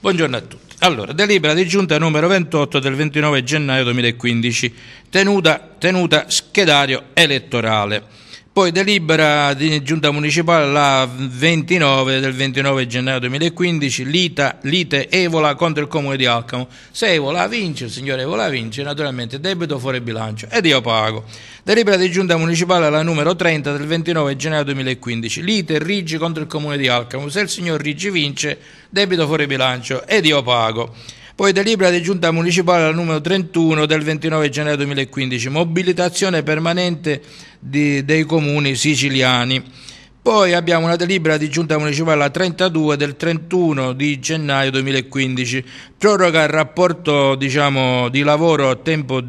Buongiorno a tutti. Allora, delibera di giunta numero 28 del 29 gennaio 2015, tenuta, tenuta schedario elettorale. Poi delibera di giunta municipale la 29 del 29 gennaio 2015, lita, lite Evola contro il comune di Alcamo. Se Evola vince, il signore Evola vince, naturalmente debito fuori bilancio ed io pago. Delibera di giunta municipale la numero 30 del 29 gennaio 2015, lite Riggi contro il comune di Alcamo. Se il signor Riggi vince, debito fuori bilancio ed io pago. Poi delibera di giunta municipale al numero 31 del 29 gennaio 2015, mobilitazione permanente di, dei comuni siciliani. Poi abbiamo una delibera di giunta municipale la 32 del 31 di gennaio 2015, proroga il rapporto diciamo, di lavoro a tempo,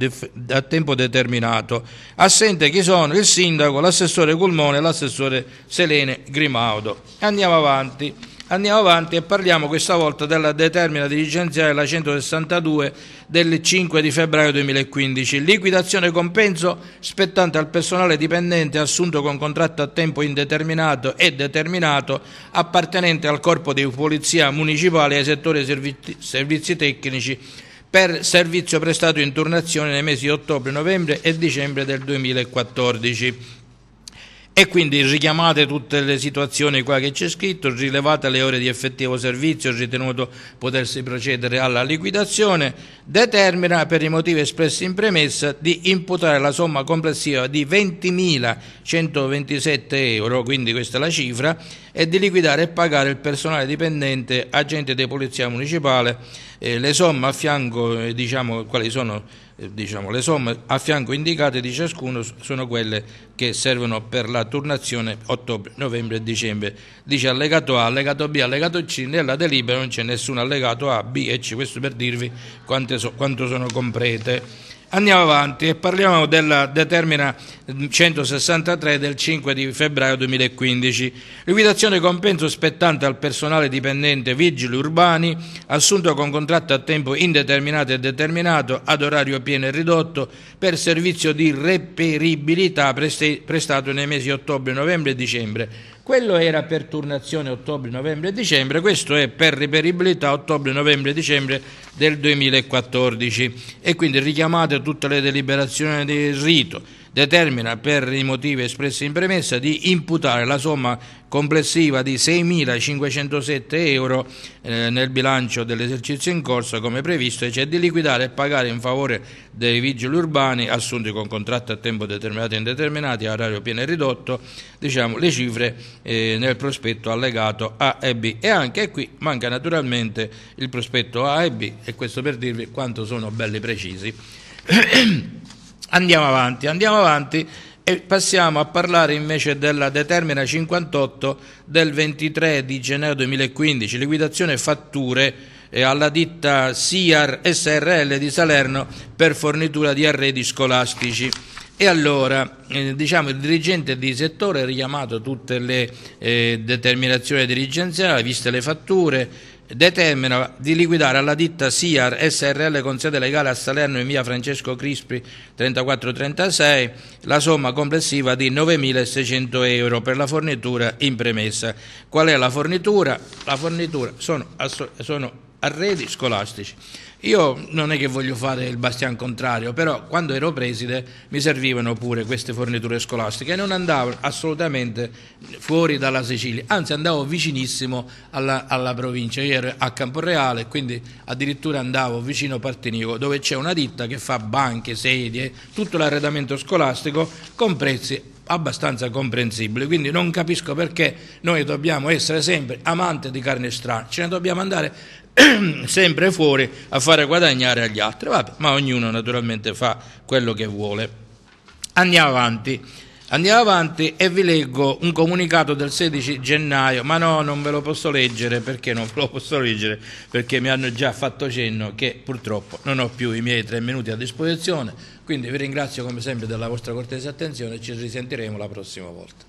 a tempo, determinato. Assente chi sono? Il sindaco, l'assessore Culmone e l'assessore Selene Grimaudo. Andiamo avanti. Andiamo avanti e parliamo questa volta della determina dirigenziale la 162 del 5 di febbraio 2015. Liquidazione compenso spettante al personale dipendente assunto con contratto a tempo indeterminato e determinato appartenente al corpo di polizia municipale e ai settori servizi, servizi tecnici per servizio prestato in turnazione nei mesi ottobre, novembre e dicembre del 2014. E quindi richiamate tutte le situazioni qua che c'è scritto, rilevate le ore di effettivo servizio ritenuto potersi procedere alla liquidazione, determina per i motivi espressi in premessa di imputare la somma complessiva di 20.127 euro, quindi questa è la cifra, e di liquidare e pagare il personale dipendente, agente di polizia municipale, eh, le somme a fianco, eh, diciamo quali sono eh, diciamo, le somme a fianco indicate di ciascuno sono quelle che servono per la turnazione ottobre, novembre e dicembre. Dice allegato A, allegato B, allegato C, nella delibera non c'è nessun allegato A, B e C, questo per dirvi so, quanto sono complete. Andiamo avanti e parliamo della determina 163 mm, del 5 di febbraio 2015. Liquidazione compenso spettante al personale dipendente vigili urbani assunto con contratto a tempo indeterminato e determinato ad orario pieno e ridotto per servizio di reperibilità prestato nei mesi ottobre, novembre e dicembre quello era per turnazione ottobre, novembre e dicembre, questo è per reperibilità ottobre, novembre e dicembre del 2014 e quindi richiamate tutte le deliberazioni di rito determina per i motivi espressi in premessa di imputare la somma complessiva di 6.507 euro eh, nel bilancio dell'esercizio in corso come previsto e cioè di liquidare e pagare in favore dei vigili urbani assunti con contratto a tempo determinato e indeterminato a orario pieno e ridotto diciamo, le cifre eh, nel prospetto allegato A e B e anche qui manca naturalmente il prospetto A e B e questo per dirvi quanto sono belli precisi Andiamo avanti, andiamo avanti e passiamo a parlare invece della determina 58 del 23 di gennaio 2015, liquidazione fatture eh, alla ditta SIAR SRL di Salerno per fornitura di arredi scolastici. E allora, eh, diciamo, il dirigente di settore ha richiamato tutte le eh, determinazioni dirigenziali, viste le fatture, determina di liquidare alla ditta SIAR SRL con sede legale a Salerno in via Francesco Crispi 3436 la somma complessiva di 9.600 euro per la fornitura in premessa. Qual è la fornitura? La fornitura sono, sono arredi scolastici. Io non è che voglio fare il bastian contrario, però quando ero preside mi servivano pure queste forniture scolastiche e non andavo assolutamente fuori dalla Sicilia, anzi andavo vicinissimo alla, alla provincia, io ero a Camporeale, quindi addirittura andavo vicino a Partenico dove c'è una ditta che fa banche, sedie, tutto l'arredamento scolastico con prezzi abbastanza comprensibile, quindi non capisco perché noi dobbiamo essere sempre amanti di carne strana, ce ne dobbiamo andare sempre fuori a fare guadagnare agli altri. Vabbè, ma ognuno naturalmente fa quello che vuole. Andiamo avanti. Andiamo avanti e vi leggo un comunicato del 16 gennaio, ma no, non ve lo posso leggere perché non ve lo posso leggere perché mi hanno già fatto cenno che purtroppo non ho più i miei tre minuti a disposizione, quindi vi ringrazio come sempre della vostra cortese attenzione e ci risentiremo la prossima volta.